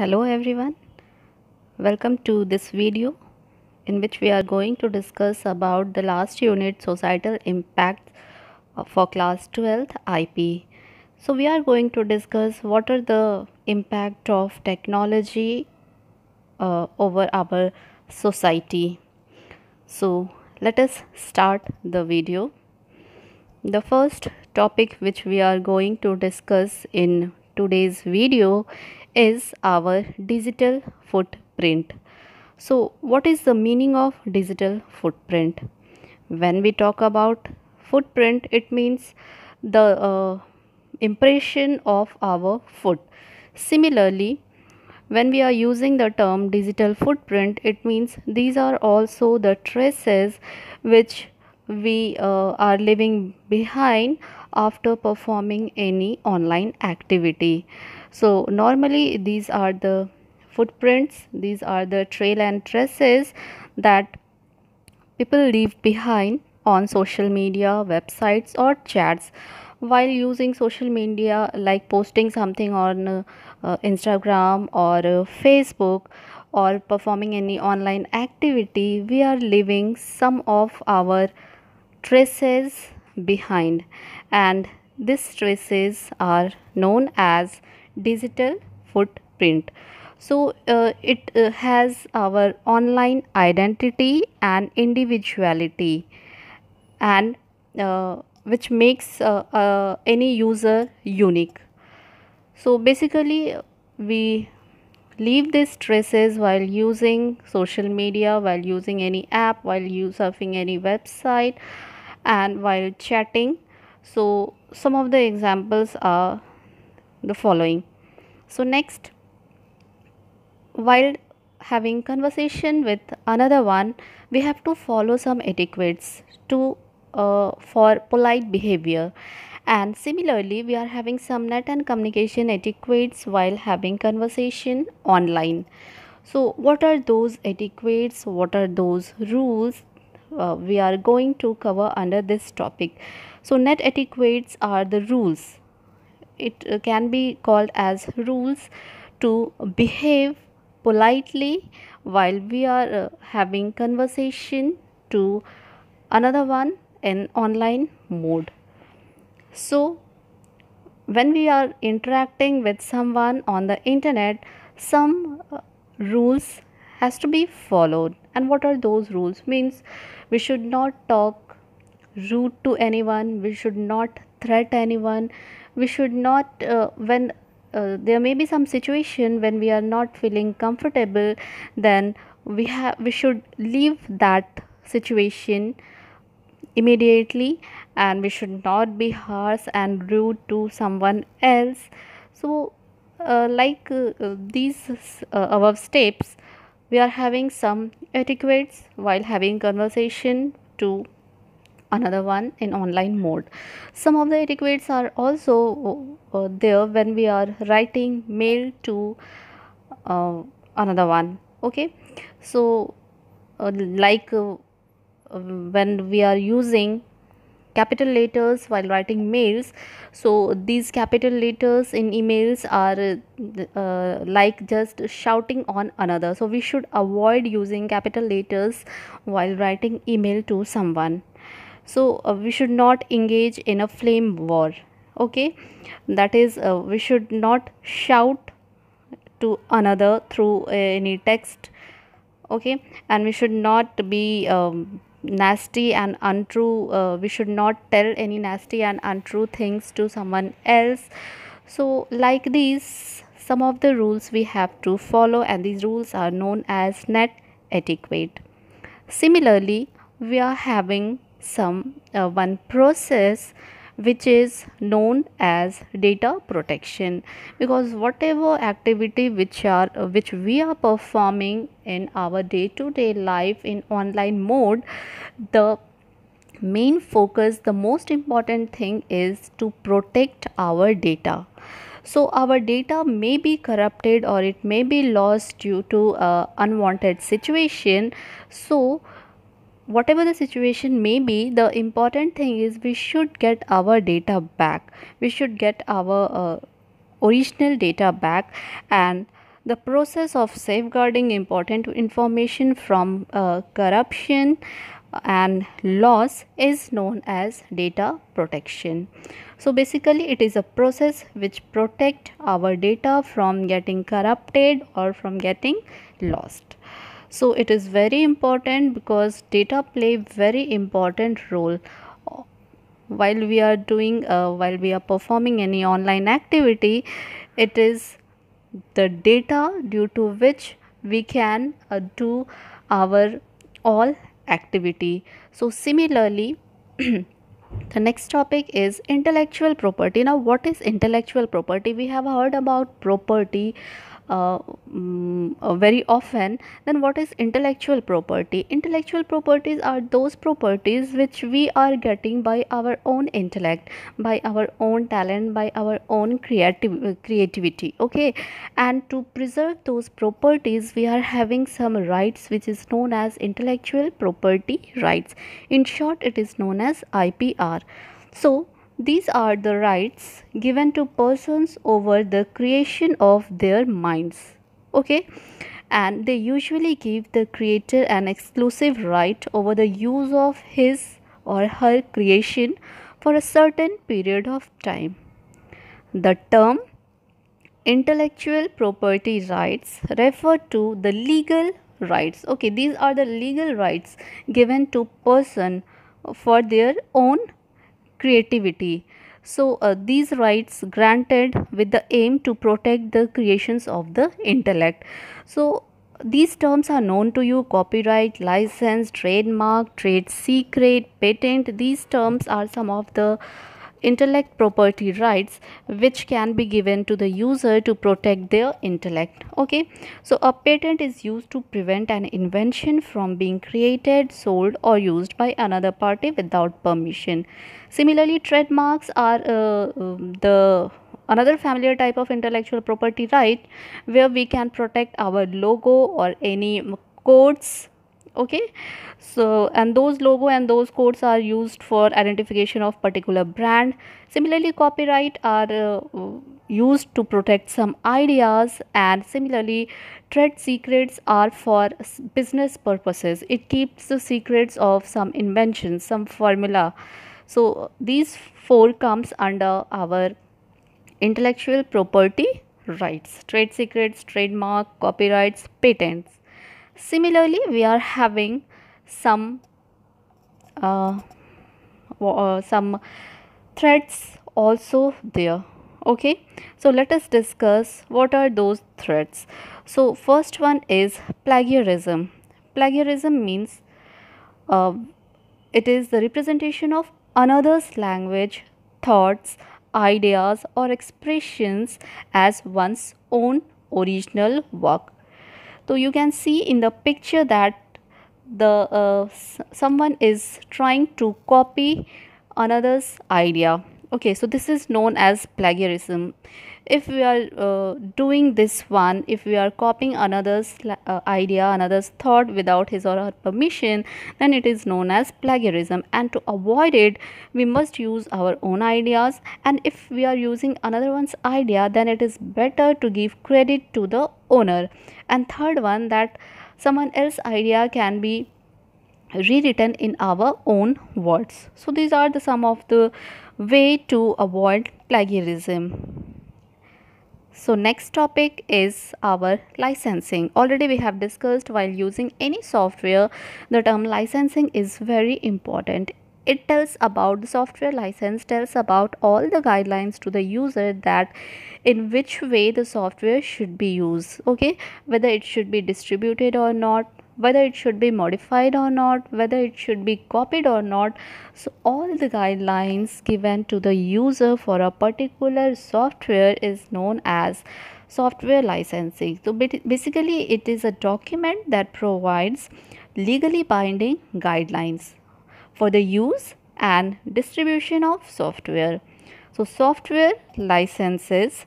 hello everyone welcome to this video in which we are going to discuss about the last unit societal impact uh, for class 12th IP so we are going to discuss what are the impact of technology uh, over our society so let us start the video the first topic which we are going to discuss in today's video is our digital footprint. So, what is the meaning of digital footprint? When we talk about footprint, it means the uh, impression of our foot. Similarly, when we are using the term digital footprint, it means these are also the traces which we uh, are leaving behind after performing any online activity so normally these are the footprints these are the trail and traces that people leave behind on social media websites or chats while using social media like posting something on uh, uh instagram or uh, facebook or performing any online activity we are leaving some of our traces behind and these traces are known as digital footprint so uh, it uh, has our online identity and individuality and uh, which makes uh, uh, any user unique so basically we leave these traces while using social media while using any app while you surfing any website and while chatting so some of the examples are the following so next, while having conversation with another one, we have to follow some etiquettes to uh, for polite behavior and similarly we are having some net and communication etiquettes while having conversation online so what are those etiquettes what are those rules uh, we are going to cover under this topic so net etiquettes are the rules it uh, can be called as rules to behave politely while we are uh, having conversation to another one in online mode so when we are interacting with someone on the internet some uh, rules has to be followed and what are those rules means we should not talk rude to anyone we should not threat anyone we should not uh, when uh, there may be some situation when we are not feeling comfortable then we have we should leave that situation immediately and we should not be harsh and rude to someone else so uh, like uh, these uh, above steps we are having some etiquettes while having conversation to another one in online mode some of the etiquettes are also uh, uh, there when we are writing mail to uh, another one okay so uh, like uh, when we are using capital letters while writing mails so these capital letters in emails are uh, like just shouting on another so we should avoid using capital letters while writing email to someone so uh, we should not engage in a flame war okay that is uh, we should not shout to another through uh, any text okay and we should not be um, nasty and untrue uh, we should not tell any nasty and untrue things to someone else so like these some of the rules we have to follow and these rules are known as net etiquette similarly we are having some uh, one process which is known as data protection because whatever activity which are uh, which we are performing in our day to day life in online mode the main focus the most important thing is to protect our data so our data may be corrupted or it may be lost due to uh, unwanted situation so whatever the situation may be the important thing is we should get our data back we should get our uh, original data back and the process of safeguarding important information from uh, corruption and loss is known as data protection so basically it is a process which protect our data from getting corrupted or from getting lost so it is very important because data play very important role while we are doing uh, while we are performing any online activity it is the data due to which we can uh, do our all activity so similarly the next topic is intellectual property now what is intellectual property we have heard about property uh, mm, uh, very often then what is intellectual property intellectual properties are those properties which we are getting by our own intellect by our own talent by our own creative uh, creativity okay and to preserve those properties we are having some rights which is known as intellectual property rights in short it is known as IPR so these are the rights given to persons over the creation of their minds. Okay, and they usually give the creator an exclusive right over the use of his or her creation for a certain period of time. The term intellectual property rights refer to the legal rights okay these are the legal rights given to person for their own creativity. So, uh, these rights granted with the aim to protect the creations of the intellect. So, these terms are known to you copyright, license, trademark, trade secret, patent. These terms are some of the intellect property rights which can be given to the user to protect their intellect okay so a patent is used to prevent an invention from being created sold or used by another party without permission similarly trademarks are uh, um, the another familiar type of intellectual property right where we can protect our logo or any codes okay so and those logo and those codes are used for identification of particular brand similarly copyright are uh, used to protect some ideas and similarly trade secrets are for business purposes it keeps the secrets of some inventions some formula so these four comes under our intellectual property rights trade secrets trademark copyrights patents Similarly, we are having some uh, uh, some threads also there okay so let us discuss what are those threats so first one is plagiarism plagiarism means uh, it is the representation of another's language thoughts ideas or expressions as one's own original work so you can see in the picture that the uh, someone is trying to copy another's idea okay so this is known as plagiarism if we are uh, doing this one if we are copying another's uh, idea another's thought without his or her permission then it is known as plagiarism and to avoid it we must use our own ideas and if we are using another one's idea then it is better to give credit to the owner and third one that someone else's idea can be rewritten in our own words so these are the some of the way to avoid plagiarism so next topic is our licensing. Already we have discussed while using any software, the term licensing is very important. It tells about the software license, tells about all the guidelines to the user that in which way the software should be used, okay? Whether it should be distributed or not, whether it should be modified or not whether it should be copied or not so all the guidelines given to the user for a particular software is known as software licensing so basically it is a document that provides legally binding guidelines for the use and distribution of software so software licenses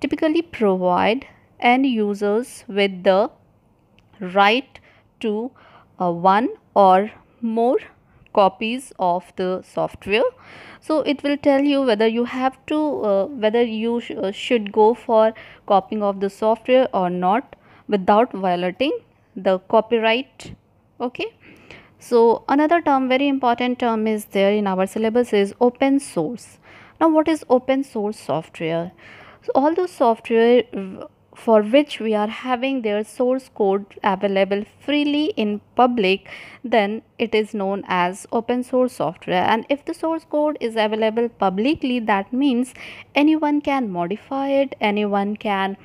typically provide end users with the right to uh, one or more copies of the software so it will tell you whether you have to uh, whether you sh uh, should go for copying of the software or not without violating the copyright okay so another term very important term is there in our syllabus is open source now what is open source software so all those software for which we are having their source code available freely in public then it is known as open source software and if the source code is available publicly that means anyone can modify it anyone can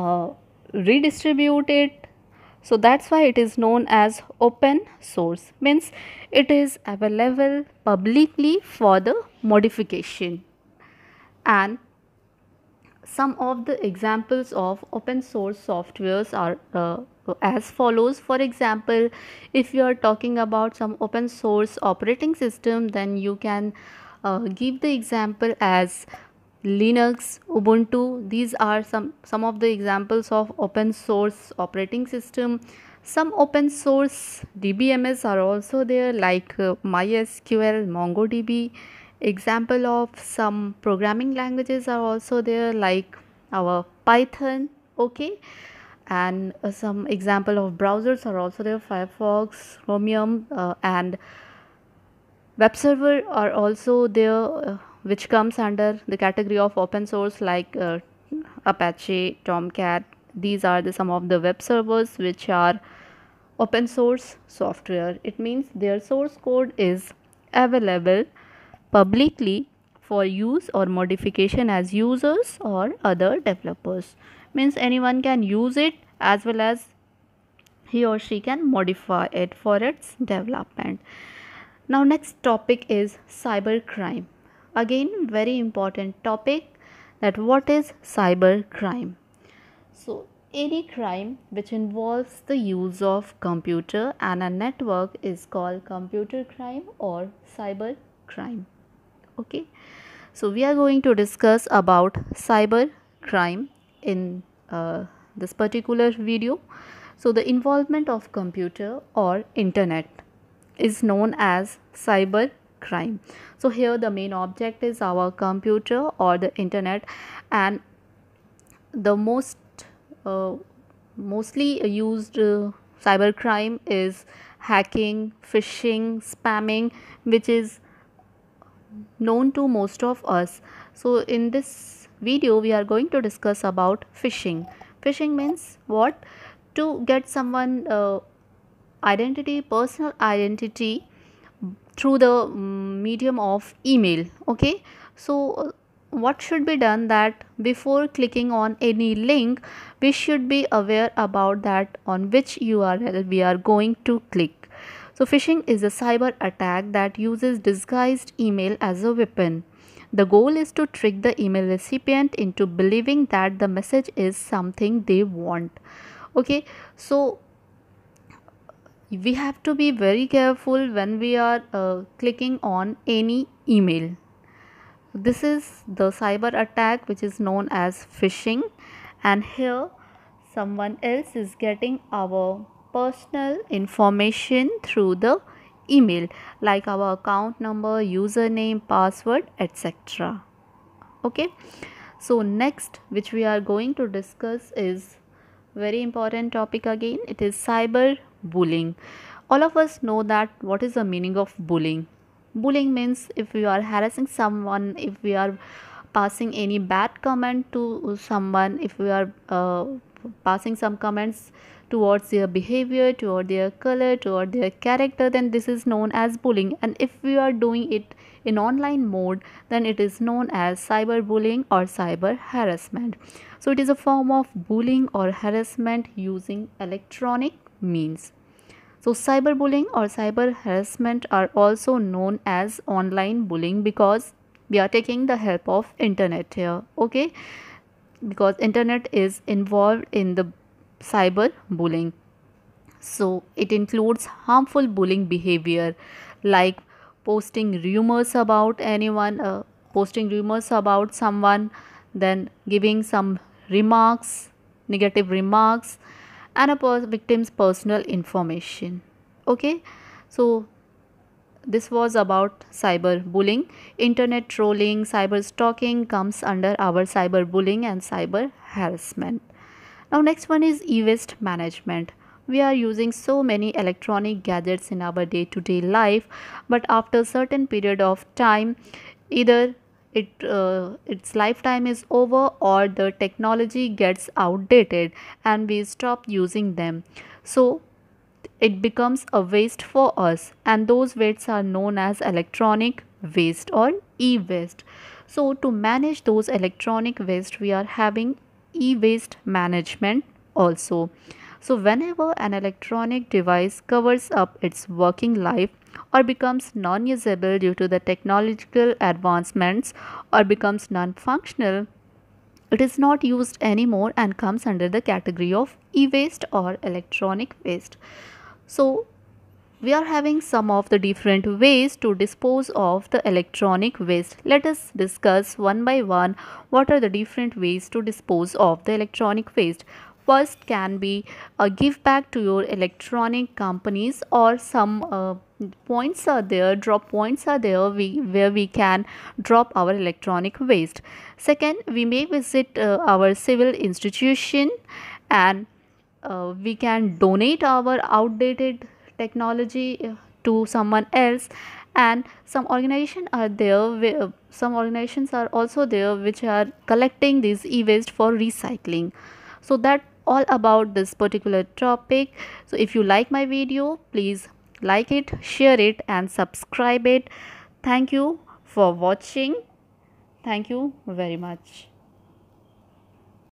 uh, redistribute it so that's why it is known as open source means it is available publicly for the modification and some of the examples of open source softwares are uh, as follows for example if you are talking about some open source operating system then you can uh, give the example as linux ubuntu these are some some of the examples of open source operating system some open source dbms are also there like uh, mysql mongodb example of some programming languages are also there like our python okay and uh, some example of browsers are also there firefox chromium uh, and web server are also there uh, which comes under the category of open source like uh, apache tomcat these are the some of the web servers which are open source software it means their source code is available publicly for use or modification as users or other developers means anyone can use it as well as he or she can modify it for its development now next topic is cyber crime. again very important topic that what is cyber crime? so any crime which involves the use of computer and a network is called computer crime or cyber crime okay so we are going to discuss about cyber crime in uh, this particular video so the involvement of computer or internet is known as cyber crime so here the main object is our computer or the internet and the most uh, mostly used uh, cyber crime is hacking phishing spamming which is known to most of us so in this video we are going to discuss about phishing phishing means what to get someone uh, identity personal identity through the mm, medium of email okay so uh, what should be done that before clicking on any link we should be aware about that on which url we are going to click so, phishing is a cyber attack that uses disguised email as a weapon. The goal is to trick the email recipient into believing that the message is something they want. Okay, so we have to be very careful when we are uh, clicking on any email. This is the cyber attack which is known as phishing, and here someone else is getting our personal information through the email like our account number, username, password, etc. Okay, so next, which we are going to discuss, is very important topic again it is cyber bullying all of us know that what is the meaning of bullying bullying means if we are harassing someone if we are passing any bad comment to someone if we are uh, passing some comments towards their behavior toward their color toward their character then this is known as bullying and if we are doing it in online mode then it is known as cyberbullying or cyber harassment so it is a form of bullying or harassment using electronic means so cyberbullying or cyber harassment are also known as online bullying because we are taking the help of internet here okay because internet is involved in the Cyber bullying. So, it includes harmful bullying behavior like posting rumors about anyone, uh, posting rumors about someone, then giving some remarks, negative remarks, and a per- victim's personal information. Okay, so this was about cyber bullying. internet trolling cyber stalking comes under our cyber bullying and cyber harassment now next one is e-waste management we are using so many electronic gadgets in our day to day life but after a certain period of time either it uh, its lifetime is over or the technology gets outdated and we stop using them so it becomes a waste for us and those wastes are known as electronic waste or e-waste so to manage those electronic waste we are having e-waste management also. So whenever an electronic device covers up its working life or becomes non-usable due to the technological advancements or becomes non-functional, it is not used anymore and comes under the category of e-waste or electronic waste. So we are having some of the different ways to dispose of the electronic waste. Let us discuss one by one what are the different ways to dispose of the electronic waste. First can be a give back to your electronic companies or some uh, points are there, drop points are there we, where we can drop our electronic waste. Second, we may visit uh, our civil institution and uh, we can donate our outdated technology uh, to someone else and some organization are there uh, some organizations are also there which are collecting these e-waste for recycling so that all about this particular topic so if you like my video please like it share it and subscribe it thank you for watching thank you very much